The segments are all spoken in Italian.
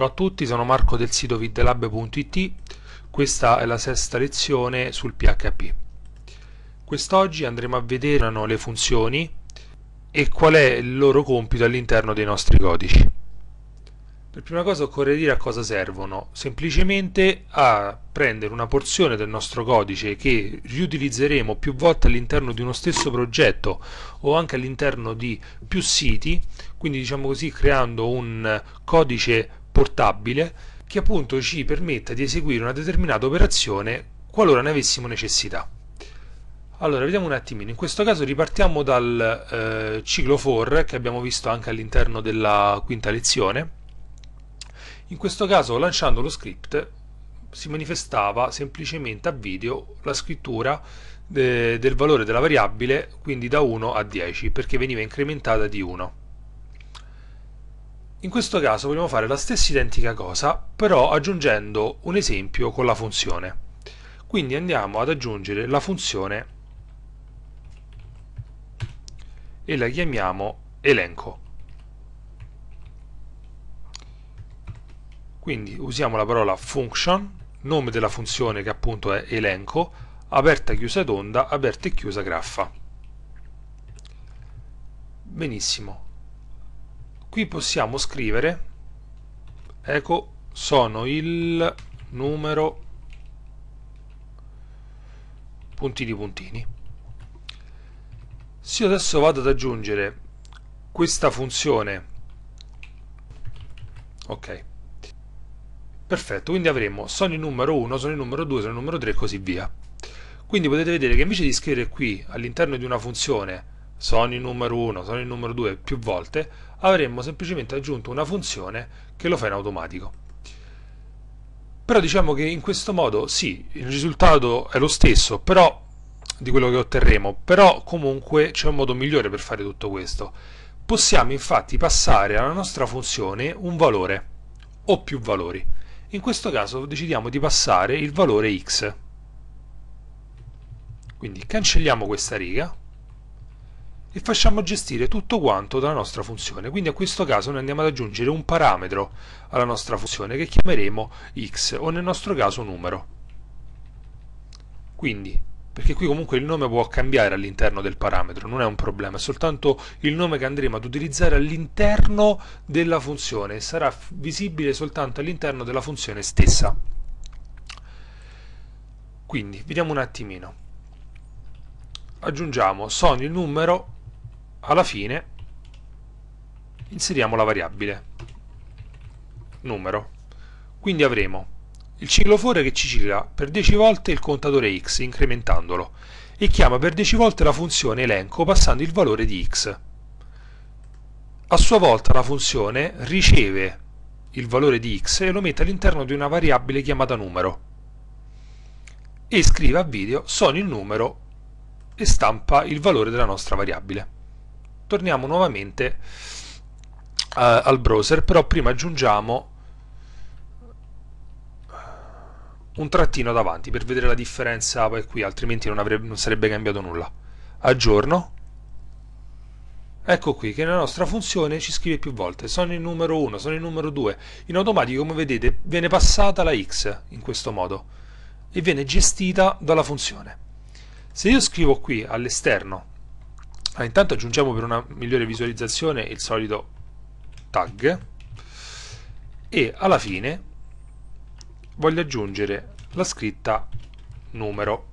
Ciao a tutti, sono Marco del sito videlab.it, questa è la sesta lezione sul PHP. Quest'oggi andremo a vedere le funzioni e qual è il loro compito all'interno dei nostri codici. Per prima cosa occorre dire a cosa servono, semplicemente a prendere una porzione del nostro codice che riutilizzeremo più volte all'interno di uno stesso progetto o anche all'interno di più siti, quindi diciamo così creando un codice portabile che appunto ci permetta di eseguire una determinata operazione qualora ne avessimo necessità. Allora, vediamo un attimino. In questo caso ripartiamo dal eh, ciclo for che abbiamo visto anche all'interno della quinta lezione. In questo caso, lanciando lo script, si manifestava semplicemente a video la scrittura de eh, del valore della variabile, quindi da 1 a 10, perché veniva incrementata di 1. In questo caso vogliamo fare la stessa identica cosa, però aggiungendo un esempio con la funzione. Quindi andiamo ad aggiungere la funzione e la chiamiamo elenco. Quindi usiamo la parola function, nome della funzione che appunto è elenco, aperta chiusa tonda, aperta e chiusa graffa. Benissimo, qui possiamo scrivere ecco sono il numero puntini puntini se io adesso vado ad aggiungere questa funzione ok perfetto quindi avremo sono il numero 1 sono il numero 2 sono il numero 3 e così via quindi potete vedere che invece di scrivere qui all'interno di una funzione sono il numero 1 sono il numero 2 più volte avremmo semplicemente aggiunto una funzione che lo fa in automatico. Però diciamo che in questo modo sì, il risultato è lo stesso, però di quello che otterremo, però comunque c'è un modo migliore per fare tutto questo. Possiamo infatti passare alla nostra funzione un valore o più valori. In questo caso decidiamo di passare il valore x. Quindi cancelliamo questa riga e facciamo gestire tutto quanto dalla nostra funzione. Quindi a questo caso noi andiamo ad aggiungere un parametro alla nostra funzione che chiameremo x o nel nostro caso numero. Quindi, perché qui comunque il nome può cambiare all'interno del parametro, non è un problema, è soltanto il nome che andremo ad utilizzare all'interno della funzione e sarà visibile soltanto all'interno della funzione stessa. Quindi, vediamo un attimino aggiungiamo sono il numero alla fine inseriamo la variabile numero. Quindi avremo il ciclo ciclofore che ci cicla per 10 volte il contatore x incrementandolo e chiama per 10 volte la funzione elenco passando il valore di x. A sua volta la funzione riceve il valore di x e lo mette all'interno di una variabile chiamata numero e scrive a video sono il numero e stampa il valore della nostra variabile torniamo nuovamente uh, al browser però prima aggiungiamo un trattino davanti per vedere la differenza poi qui altrimenti non, avrebbe, non sarebbe cambiato nulla aggiorno Ecco qui che la nostra funzione ci scrive più volte, sono il numero 1, sono il numero 2. In automatico, come vedete, viene passata la x in questo modo e viene gestita dalla funzione. Se io scrivo qui all'esterno Ah, intanto aggiungiamo per una migliore visualizzazione il solito tag e alla fine voglio aggiungere la scritta numero.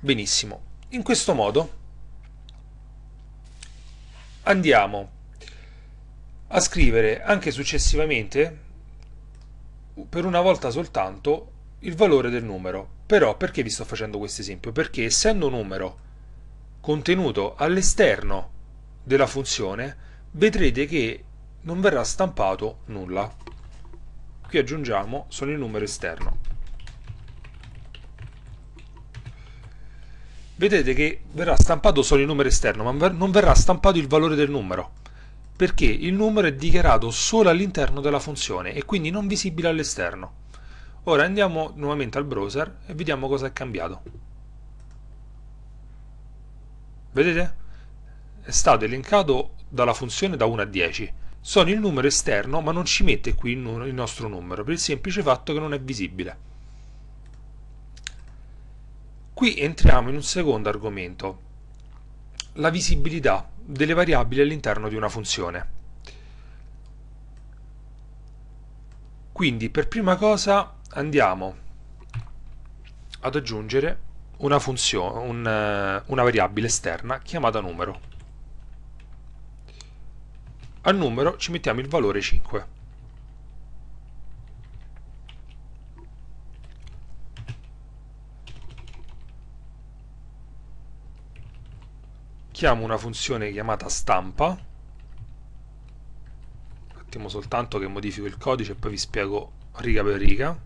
Benissimo, in questo modo andiamo a scrivere anche successivamente per una volta soltanto il valore del numero però perché vi sto facendo questo esempio? Perché essendo un numero contenuto all'esterno della funzione, vedrete che non verrà stampato nulla. Qui aggiungiamo solo il numero esterno. Vedete che verrà stampato solo il numero esterno, ma non verrà stampato il valore del numero, perché il numero è dichiarato solo all'interno della funzione e quindi non visibile all'esterno. Ora andiamo nuovamente al browser e vediamo cosa è cambiato. Vedete? È stato elencato dalla funzione da 1 a 10. Sono il numero esterno ma non ci mette qui il nostro numero per il semplice fatto che non è visibile. Qui entriamo in un secondo argomento, la visibilità delle variabili all'interno di una funzione. Quindi per prima cosa andiamo ad aggiungere una funzione, un, eh, una variabile esterna chiamata numero. Al numero ci mettiamo il valore 5. Chiamo una funzione chiamata stampa soltanto che modifico il codice e poi vi spiego riga per riga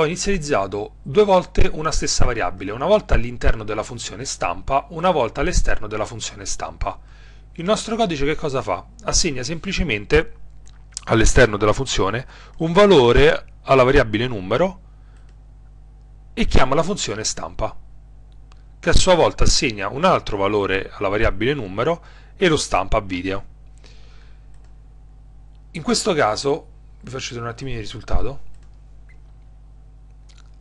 ho inizializzato due volte una stessa variabile, una volta all'interno della funzione stampa, una volta all'esterno della funzione stampa. Il nostro codice che cosa fa? Assegna semplicemente all'esterno della funzione un valore alla variabile numero e chiama la funzione stampa, che a sua volta assegna un altro valore alla variabile numero e lo stampa a video. In questo caso, vi faccio vedere un attimino il risultato,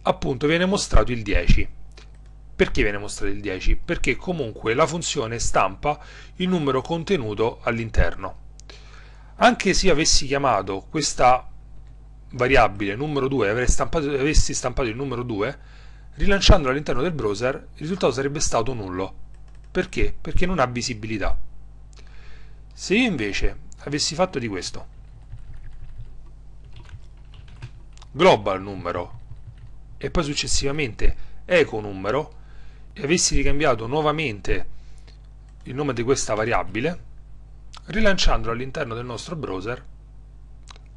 appunto viene mostrato il 10. Perché viene mostrato il 10? Perché comunque la funzione stampa il numero contenuto all'interno. Anche se io avessi chiamato questa variabile numero 2 e stampato, avessi stampato il numero 2, rilanciandolo all'interno del browser, il risultato sarebbe stato nullo. Perché? Perché non ha visibilità. Se io invece avessi fatto di questo, global numero e poi successivamente eco numero e avessi ricambiato nuovamente il nome di questa variabile, rilanciandolo all'interno del nostro browser,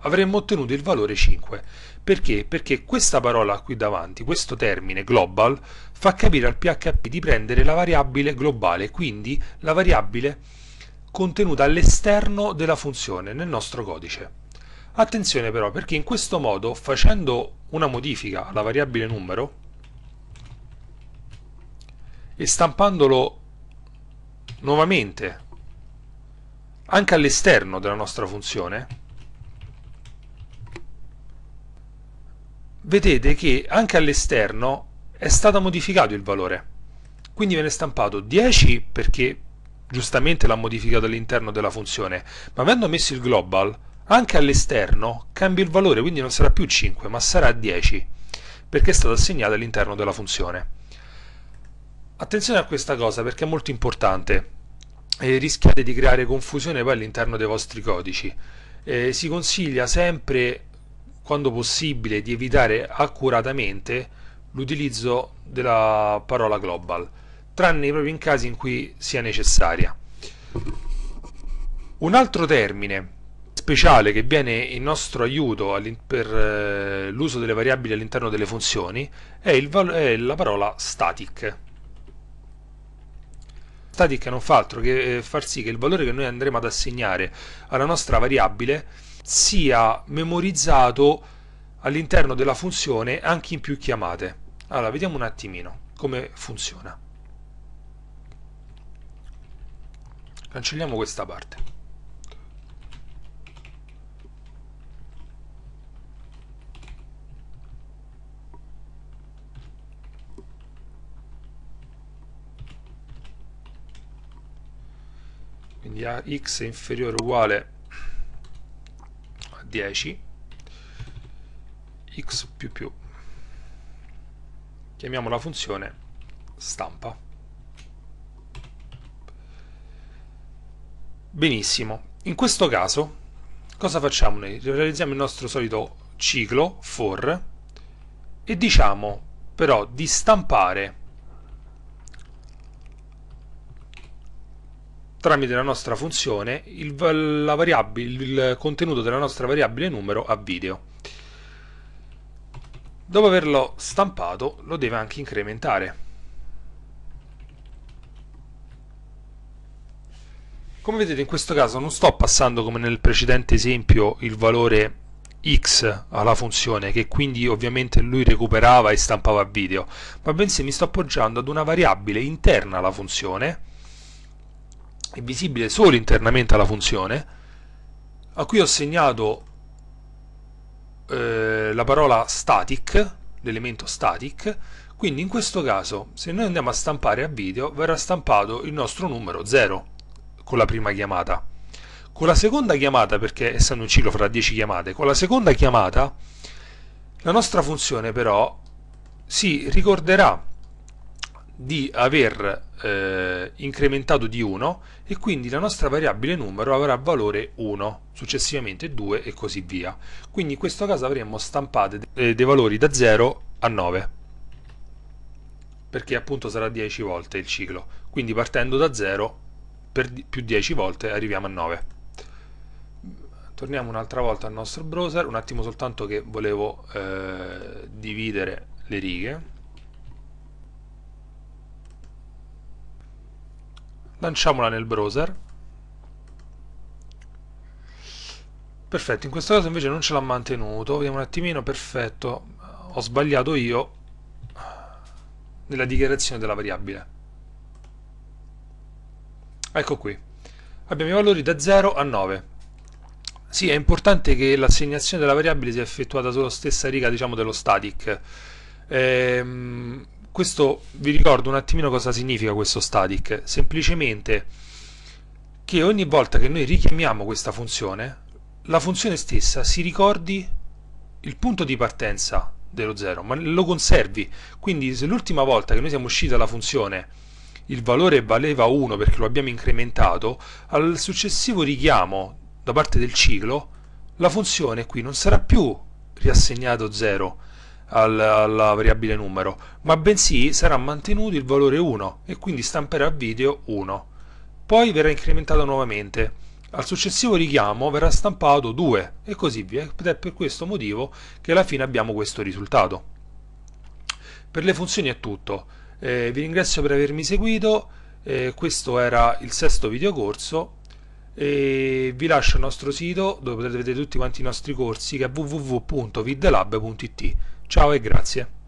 avremmo ottenuto il valore 5. Perché? Perché questa parola qui davanti, questo termine global, fa capire al PHP di prendere la variabile globale, quindi la variabile contenuta all'esterno della funzione nel nostro codice. Attenzione però perché in questo modo facendo una modifica alla variabile numero e stampandolo nuovamente anche all'esterno della nostra funzione vedete che anche all'esterno è stato modificato il valore quindi viene stampato 10 perché giustamente l'ha modificato all'interno della funzione ma avendo messo il global anche all'esterno cambia il valore, quindi non sarà più 5 ma sarà 10 perché è stato assegnato all'interno della funzione. Attenzione a questa cosa perché è molto importante e rischiate di creare confusione poi all'interno dei vostri codici. Eh, si consiglia sempre, quando possibile, di evitare accuratamente l'utilizzo della parola global, tranne proprio in casi in cui sia necessaria. Un altro termine speciale che viene in nostro aiuto per eh, l'uso delle variabili all'interno delle funzioni è, è la parola static. Static non fa altro che eh, far sì che il valore che noi andremo ad assegnare alla nostra variabile sia memorizzato all'interno della funzione anche in più chiamate. Allora, vediamo un attimino come funziona. Cancelliamo questa parte. quindi a x è inferiore o uguale a 10 x più più chiamiamo la funzione stampa benissimo in questo caso cosa facciamo noi? realizziamo il nostro solito ciclo for e diciamo però di stampare tramite la nostra funzione il, il contenuto della nostra variabile numero a video. Dopo averlo stampato lo deve anche incrementare. Come vedete in questo caso non sto passando come nel precedente esempio il valore x alla funzione che quindi ovviamente lui recuperava e stampava video, ma bensì mi sto appoggiando ad una variabile interna alla funzione è visibile solo internamente alla funzione, a cui ho segnato eh, la parola static, l'elemento static, quindi in questo caso se noi andiamo a stampare a video verrà stampato il nostro numero 0 con la prima chiamata. Con la seconda chiamata, perché essendo un ciclo fra 10 chiamate, con la seconda chiamata la nostra funzione però si ricorderà di aver eh, incrementato di 1 e quindi la nostra variabile numero avrà valore 1, successivamente 2 e così via. Quindi in questo caso avremmo stampate eh, dei valori da 0 a 9, perché appunto sarà 10 volte il ciclo. Quindi partendo da 0 per più 10 volte arriviamo a 9. Torniamo un'altra volta al nostro browser, un attimo soltanto che volevo eh, dividere le righe lanciamola nel browser perfetto in questo caso invece non ce l'ha mantenuto vediamo un attimino perfetto ho sbagliato io nella dichiarazione della variabile ecco qui abbiamo i valori da 0 a 9 sì, è importante che l'assegnazione della variabile sia effettuata sulla stessa riga diciamo, dello static ehm, questo vi ricordo un attimino cosa significa questo static semplicemente che ogni volta che noi richiamiamo questa funzione la funzione stessa si ricordi il punto di partenza dello 0 ma lo conservi quindi se l'ultima volta che noi siamo usciti dalla funzione il valore valeva 1 perché lo abbiamo incrementato al successivo richiamo da parte del ciclo la funzione qui non sarà più riassegnato 0 alla variabile numero, ma bensì sarà mantenuto il valore 1 e quindi stamperà video 1. Poi verrà incrementato nuovamente. Al successivo richiamo verrà stampato 2 e così via, ed è per questo motivo che alla fine abbiamo questo risultato. Per le funzioni è tutto. Eh, vi ringrazio per avermi seguito, eh, questo era il sesto videocorso e vi lascio il nostro sito dove potrete vedere tutti quanti i nostri corsi che è www.videlab.it Ciao e grazie.